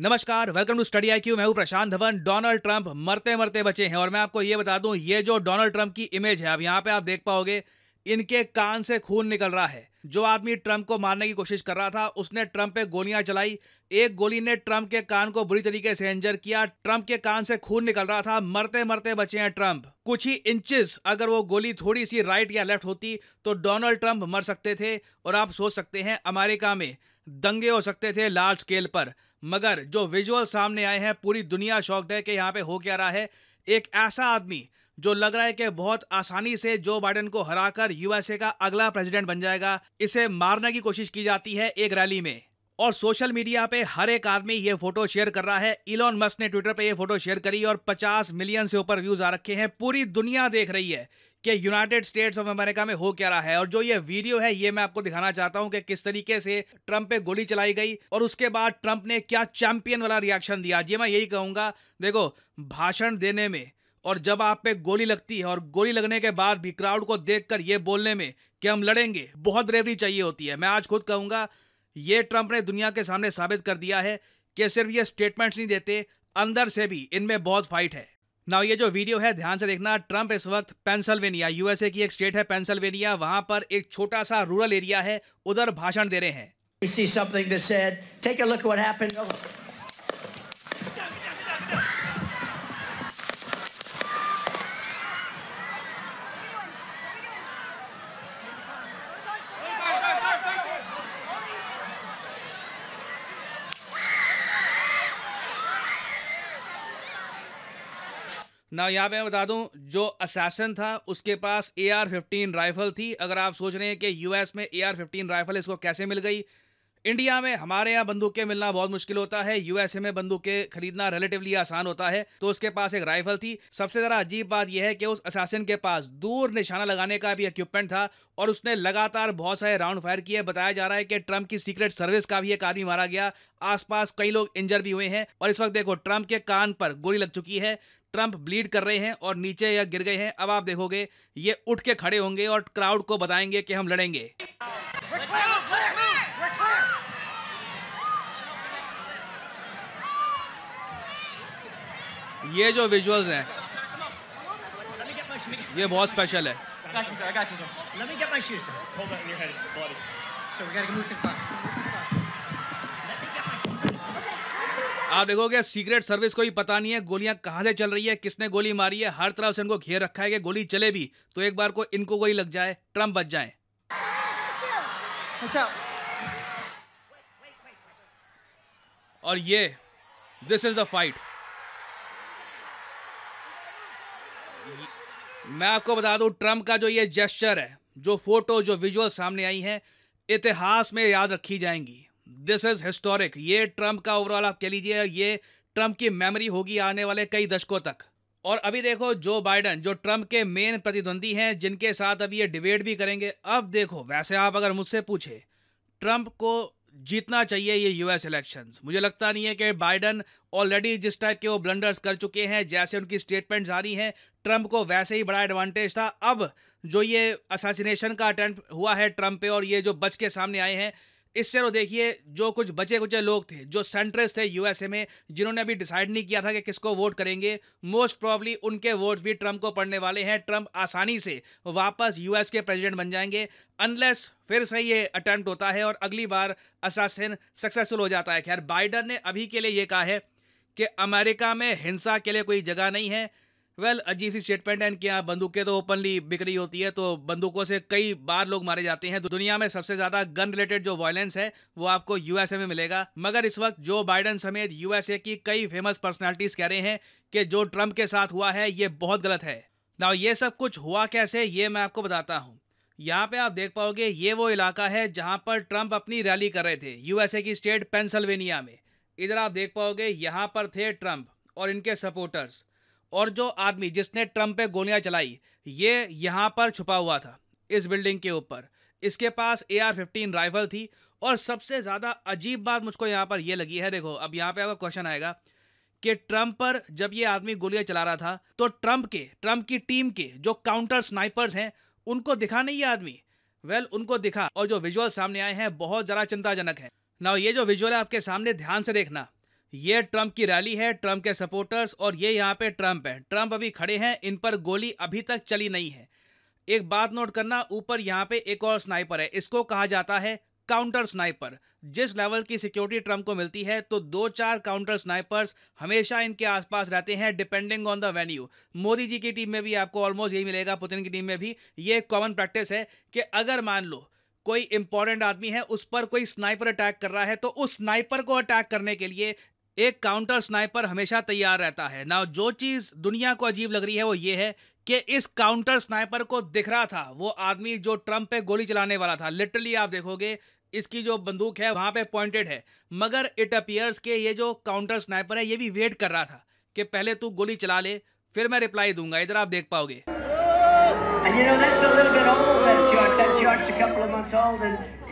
नमस्कार welcome to study I Q मैं हूं प्रशांत धवन डोनाल्ड ट्रंप मरते मरते बचे हैं और मैं आपको ये बता दूं ये जो डोनाल्ड ट्रंप की इमेज है अब यहाँ पे आप देख पाओगे इनके कान से खून निकल रहा है जो आदमी ट्रंप को मारने की कोशिश कर रहा था उसने ट्रंप पे गोलियां चलाई एक गोली ने ट्रंप के कान को बुरी तरीके से इंजर किया ट्रंप के कान से खून निकल रहा था मरते मरते बचे हैं ट्रंप कुछ ही इंचेस अगर वो गोली थोड़ी सी राइट या लेफ्ट होती तो डोनाल्ड ट्रंप मर सकते थे और आप सोच सकते हैं अमेरिका में दंगे हो सकते थे लार्ज स्केल पर मगर जो विजुअल सामने आए हैं पूरी दुनिया शॉक्ड है कि यहाँ पे हो क्या रहा है एक ऐसा आदमी जो लग रहा है कि बहुत आसानी से जो बाइडेन को हराकर यूएसए का अगला प्रेसिडेंट बन जाएगा इसे मारने की कोशिश की जाती है एक रैली में और सोशल मीडिया पे हर एक आदमी ये फोटो शेयर कर रहा है इलॉन मस्क ने ट्विटर पे ये फोटो शेयर करी और 50 मिलियन से ऊपर व्यूज आ रखे हैं पूरी दुनिया देख रही है कि यूनाइटेड स्टेट्स ऑफ अमेरिका में हो क्या रहा है और जो ये वीडियो है ये मैं आपको दिखाना चाहता हूँ कि किस तरीके से ट्रंप पे गोली चलाई गई और उसके बाद ट्रंप ने क्या चैंपियन वाला रिएक्शन दिया जी मैं यही कहूँगा देखो भाषण देने में और जब आप पे गोली लगती है और गोली लगने के बाद भी क्राउड को देख कर ये बोलने में कि हम लड़ेंगे बहुत ब्रेवरी चाहिए होती है मैं आज खुद कहूँगा ये ट्रंप ने दुनिया के सामने साबित कर दिया है कि सिर्फ ये स्टेटमेंट्स नहीं देते अंदर से भी इनमें बहुत फाइट है ना ये जो वीडियो है ध्यान से देखना ट्रंप इस वक्त पेंसिल्वेनिया यूएसए की एक स्टेट है पेंसिल्वेनिया वहां पर एक छोटा सा रूरल एरिया है उधर भाषण दे रहे हैं ना यहाँ पे मैं बता दूं जो असैसन था उसके पास ए आर फिफ्टीन राइफल थी अगर आप सोच रहे हैं कि यूएस में ए आर फिफ्टीन राइफल इसको कैसे मिल गई इंडिया में हमारे यहाँ बंदूकें मिलना बहुत मुश्किल होता है यूएसए में बंदूकें खरीदना रिलेटिवली आसान होता है तो उसके पास एक राइफल थी सबसे ज़रा अजीब बात यह है कि उस असासिन के पास दूर निशाना लगाने का भी इक्विपमेंट था और उसने लगातार बहुत सारे राउंड फायर किए बताया जा रहा है कि ट्रंप की सीक्रेट सर्विस का भी एक आदमी मारा गया आसपास कई लोग इंजर भी हुए हैं और इस वक्त देखो ट्रंप के कान पर गोली लग चुकी है ट्रंप ब्लीड कर रहे हैं और नीचे या गिर गए हैं अब आप देखोगे ये उठ के खड़े होंगे और क्राउड को बताएंगे कि हम लड़ेंगे ये जो विजुअल्स हैं ये बहुत स्पेशल है आप देखोगे सीक्रेट सर्विस को ही पता नहीं है गोलियां कहां से चल रही है किसने गोली मारी है हर तरफ से इनको घेर रखा है कि गोली चले भी तो एक बार को इनको कोई लग जाए ट्रंप बच जाए अच्छा और ये दिस इज द फाइट मैं आपको बता दूं ट्रम्प का जो ये जेस्चर है जो फोटो जो विजुअल सामने आई हैं इतिहास में याद रखी जाएंगी दिस इज़ हिस्टोरिक ये ट्रम्प का ओवरऑल आप कह लीजिए ये ट्रम्प की मेमोरी होगी आने वाले कई दशकों तक और अभी देखो जो बाइडन जो ट्रम्प के मेन प्रतिद्वंदी हैं जिनके साथ अभी ये डिबेट भी करेंगे अब देखो वैसे आप अगर मुझसे पूछे ट्रंप को जीतना चाहिए ये यूएस इलेक्शंस मुझे लगता नहीं है कि बाइडन ऑलरेडी जिस टाइप के वो ब्लंडर्स कर चुके हैं जैसे उनकी स्टेटमेंट जारी है ट्रंप को वैसे ही बड़ा एडवांटेज था अब जो ये असासिनेशन का अटेम्प्ट हुआ है ट्रंप पे और ये जो बच के सामने आए हैं इस शेयर देखिए जो कुछ बचे कुचे लोग थे जो सेंट्रल्स थे यूएसए में जिन्होंने अभी डिसाइड नहीं किया था कि किसको वोट करेंगे मोस्ट प्रॉब्ली उनके वोट्स भी ट्रंप को पड़ने वाले हैं ट्रंप आसानी से वापस यूएस के प्रेसिडेंट बन जाएंगे अनलेस फिर से ये अटैम्प्ट होता है और अगली बार असासिन सक्सेसफुल हो जाता है खैर बाइडन ने अभी के लिए ये कहा है कि अमेरिका में हिंसा के लिए कोई जगह नहीं है वेल अजीब सी स्टेटमेंट है इनके यहाँ बंदूकें तो ओपनली बिक्री होती है तो बंदूकों से कई बार लोग मारे जाते हैं दुनिया में सबसे ज्यादा गन रिलेटेड जो वायलेंस है वो आपको यूएसए में मिलेगा मगर इस वक्त जो बाइडन समेत यूएसए की कई फेमस पर्सनालिटीज कह रहे हैं कि जो ट्रम्प के साथ हुआ है ये बहुत गलत है ना ये सब कुछ हुआ कैसे ये मैं आपको बताता हूँ यहाँ पे आप देख पाओगे ये वो इलाका है जहाँ पर ट्रंप अपनी रैली कर रहे थे यूएसए की स्टेट पेंसिल्वेनिया में इधर आप देख पाओगे यहाँ पर थे ट्रंप और इनके सपोर्टर्स और जो आदमी जिसने ट्रम्प पे गोलियां चलाई ये यहाँ पर छुपा हुआ था इस बिल्डिंग के ऊपर इसके पास ए आर फिफ्टीन राइफल थी और सबसे ज़्यादा अजीब बात मुझको यहाँ पर यह लगी है देखो अब यहाँ पे आपका क्वेश्चन आएगा कि ट्रंप पर जब ये आदमी गोलियां चला रहा था तो ट्रंप के ट्रंप की टीम के जो काउंटर स्नाइपर्स हैं उनको दिखा नहीं ये आदमी वेल well, उनको दिखा और जो विजुअल सामने आए हैं बहुत ज़रा चिंताजनक है ना ये जो विजुअल है आपके सामने ध्यान से देखना ये ट्रंप की रैली है ट्रंप के सपोर्टर्स और ये यहाँ पे ट्रंप है ट्रंप अभी खड़े हैं इन पर गोली अभी तक चली नहीं है एक बात नोट करना ऊपर यहाँ पे एक और स्नाइपर है इसको कहा जाता है काउंटर स्नाइपर जिस लेवल की सिक्योरिटी ट्रम्प को मिलती है तो दो चार काउंटर स्नाइपर्स हमेशा इनके आसपास रहते हैं depending on the venue Modi ji की टीम में भी आपको ऑलमोस्ट यही मिलेगा पुतिन की टीम में भी ये कॉमन प्रैक्टिस है कि अगर मान लो कोई इंपॉर्टेंट आदमी है उस पर कोई स्नाइपर अटैक कर रहा है तो उस स्नाइपर को अटैक करने के लिए एक काउंटर स्नाइपर हमेशा तैयार रहता है ना जो चीज़ दुनिया को अजीब लग रही है वो ये है कि इस काउंटर स्नाइपर को दिख रहा था वो आदमी जो ट्रंप पे गोली चलाने वाला था लिटरली आप देखोगे इसकी जो बंदूक है वहाँ पे पॉइंटेड है मगर इट अपियर्स के ये जो काउंटर स्नाइपर है ये भी वेट कर रहा था कि पहले तू गोली चला ले फिर मैं रिप्लाई दूंगा इधर आप देख पाओगे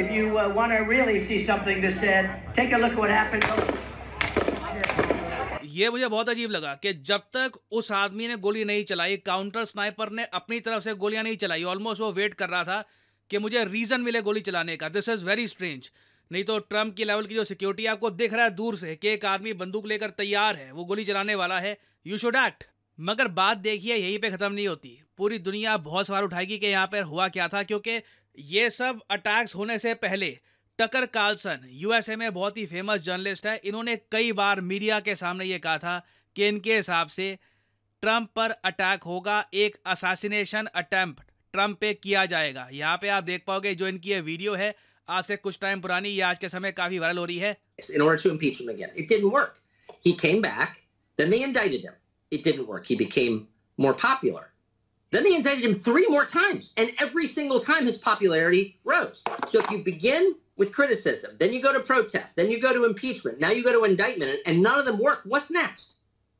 if you uh, want to really see something that's said, take a look at what happened. ये मुझे बहुत अजीब लगा कि जब तक उस आदमी ने गोली नहीं चलाई काउंटर स्नाइपर ने अपनी तरफ से गोलियां नहीं चलाई ऑलमोस्ट वो वेट कर रहा था कि मुझे रीज़न मिले गोली चलाने का दिस इज़ वेरी स्ट्रेंज नहीं तो ट्रम्प की लेवल की जो सिक्योरिटी आपको दिख रहा है दूर से कि एक आदमी बंदूक लेकर तैयार है वो गोली चलाने वाला है यू शुड एक्ट मगर बात देखिए यहीं पे ख़त्म नहीं होती पूरी दुनिया बहुत सवाल उठाएगी कि यहाँ पर हुआ क्या था क्योंकि ये सब अटैक्स होने से पहले टकर कार्लसन यूएसए में बहुत ही फेमस जर्नलिस्ट है इन्होंने कई बार मीडिया के सामने ये कहा था कि इनके हिसाब से ट्रंप पर अटैक होगा एक असासिनेशन अटैम्प्ट ट्रंप पे किया जाएगा यहाँ पे आप देख पाओगे जो इनकी ये वीडियो है आज से कुछ टाइम पुरानी ये आज के समय काफी वायरल हो रही है in order to impeach him again. It didn't work. He came back, then they indicted him. It didn't work. He became more popular. Then they indicted him three more times, and every single time his popularity rose. So if you begin with criticism. Then you go to protest. Then you go to impeachment. Now you go to indictment, and none of them work. What's next?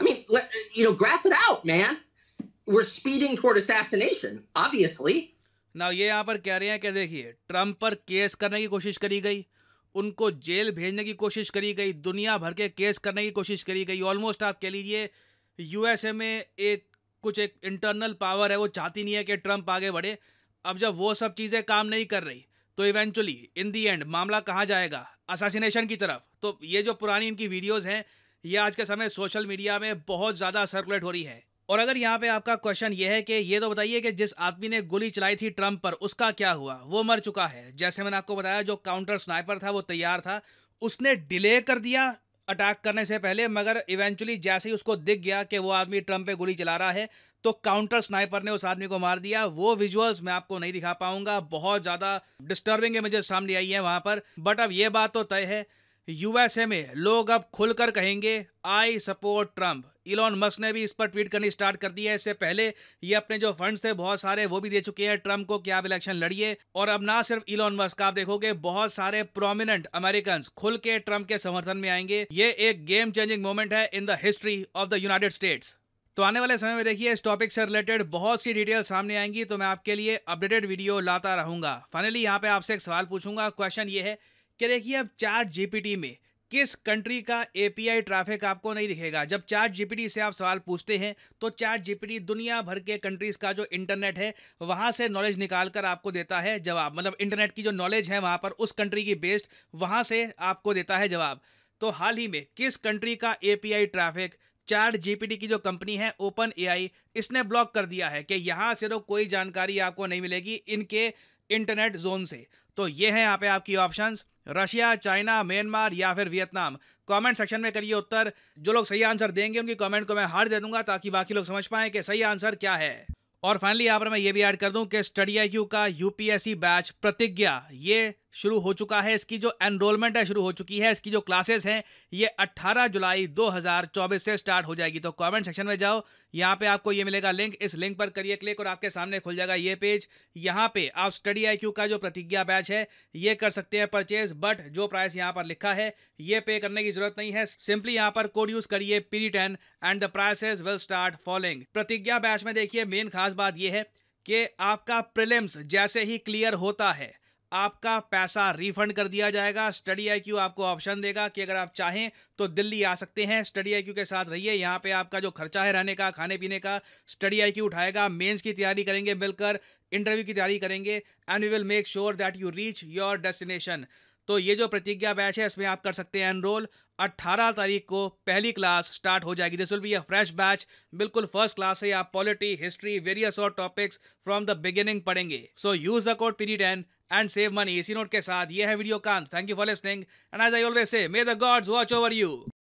I mean, let, you know, graph it out, man. We're speeding toward assassination, obviously. Now, ये यहाँ पर कह रहे हैं कि देखिए Trump पर case करने की कोशिश करी गई उनको जेल भेजने की कोशिश करी गई दुनिया भर के केस करने की कोशिश करी गई ऑलमोस्ट आप कह लीजिए यूएसए में एक कुछ एक इंटरनल पावर है वो चाहती नहीं है कि ट्रंप आगे बढ़े अब जब वो सब चीज़ें काम नहीं कर रही तो इवेंचुअली इन दी एंड मामला कहाँ जाएगा असासिनेशन की तरफ तो ये जो पुरानी इनकी वीडियोज़ हैं ये आज के समय सोशल मीडिया में बहुत ज़्यादा सर्कुलेट हो रही है और अगर यहाँ पे आपका क्वेश्चन ये है कि ये तो बताइए कि जिस आदमी ने गोली चलाई थी ट्रंप पर उसका क्या हुआ वो मर चुका है जैसे मैंने आपको बताया जो काउंटर स्नाइपर था वो तैयार था उसने डिले कर दिया अटैक करने से पहले मगर इवेंचुअली जैसे ही उसको दिख गया कि वो आदमी ट्रंप पे गोली चला रहा है तो काउंटर स्नाइपर ने उस आदमी को मार दिया वो विजुअल्स मैं आपको नहीं दिखा पाऊंगा बहुत ज़्यादा डिस्टर्बिंग मुझे सामने आई है वहां पर बट अब ये बात तो तय है यूएसए में लोग अब खुलकर कहेंगे I support Trump Elon Musk ने भी इस पर ट्वीट करनी स्टार्ट कर दी है इससे पहले ये अपने जो फंड्स थे बहुत सारे वो भी दे चुके हैं ट्रंप को कि आप इलेक्शन लड़िए और अब ना सिर्फ इलॉन मस्क आप देखोगे बहुत सारे प्रोमिनेंट अमेरिकन खुल के ट्रंप के समर्थन में आएंगे ये एक गेम चेंजिंग मोमेंट है in the history of the United States तो आने वाले समय में देखिए इस टॉपिक से रिलेटेड बहुत सी डिटेल सामने आएंगी तो मैं आपके लिए अपडेटेड वीडियो लाता रहूंगा फाइनली यहाँ पे आपसे एक सवाल पूछूंगा क्वेश्चन ये है कि देखिए अब चार जीपीटी में किस कंट्री का एपीआई ट्रैफिक आपको नहीं दिखेगा जब चार जीपीटी से आप सवाल पूछते हैं तो चार जीपीटी दुनिया भर के कंट्रीज़ का जो इंटरनेट है वहाँ से नॉलेज निकाल कर आपको देता है जवाब मतलब इंटरनेट की जो नॉलेज है वहाँ पर उस कंट्री की बेस्ड वहाँ से आपको देता है जवाब तो हाल ही में किस कंट्री का एपीआई ट्रैफिक चैट जीपीटी की जो कंपनी है ओपन एआई इसने ब्लॉक कर दिया है कि यहाँ से तो कोई जानकारी आपको नहीं मिलेगी इनके इंटरनेट जोन से तो ये है यहाँ पे आपकी ऑप्शंस रशिया चाइना म्यांमार या फिर वियतनाम कमेंट सेक्शन में करिए उत्तर जो लोग सही आंसर देंगे उनकी कमेंट को मैं हार दे दूंगा ताकि बाकी लोग समझ पाएं कि सही आंसर क्या है और फाइनली यहाँ पर मैं ये भी ऐड कर दूं कि स्टडी आई का यूपीएससी बैच प्रतिज्ञा ये शुरू हो चुका है इसकी जो एनरोलमेंट है शुरू हो चुकी है इसकी जो क्लासेस हैं ये 18 जुलाई 2024 से स्टार्ट हो जाएगी तो कमेंट सेक्शन में जाओ यहाँ पे आपको ये मिलेगा लिंक इस लिंक पर करिए क्लिक और आपके सामने खुल जाएगा ये पेज यहाँ पे आप स्टडी आई का जो प्रतिज्ञा बैच है ये कर सकते हैं परचेज बट जो प्राइस यहाँ पर लिखा है ये पे करने की जरूरत नहीं है सिंपली यहाँ पर कोड यूज करिए P ten and the prices will start following Pratigya batch में देखिए मेन खास बात यह है कि आपका प्रिलिम्स जैसे ही क्लियर होता है आपका पैसा रिफंड कर दिया जाएगा स्टडी आई आपको ऑप्शन देगा कि अगर आप चाहें तो दिल्ली आ सकते हैं स्टडी आई के साथ रहिए यहाँ पे आपका जो खर्चा है रहने का खाने पीने का स्टडी आई उठाएगा मेंस की तैयारी करेंगे मिलकर इंटरव्यू की तैयारी करेंगे and we will make sure that you reach your destination तो ये जो प्रतिज्ञा बैच है इसमें आप कर सकते हैं एनरोल 18 तारीख को पहली क्लास स्टार्ट हो जाएगी this will be a fresh batch बिल्कुल फर्स्ट क्लास है आप पॉलिटी हिस्ट्री वेरियस और टॉपिक्स फ्रॉम द बिगिनिंग पढ़ेंगे so use the code P ten and save money इसी नोट के साथ ये है वीडियो कांत thank you for listening and as I always say may the gods watch over you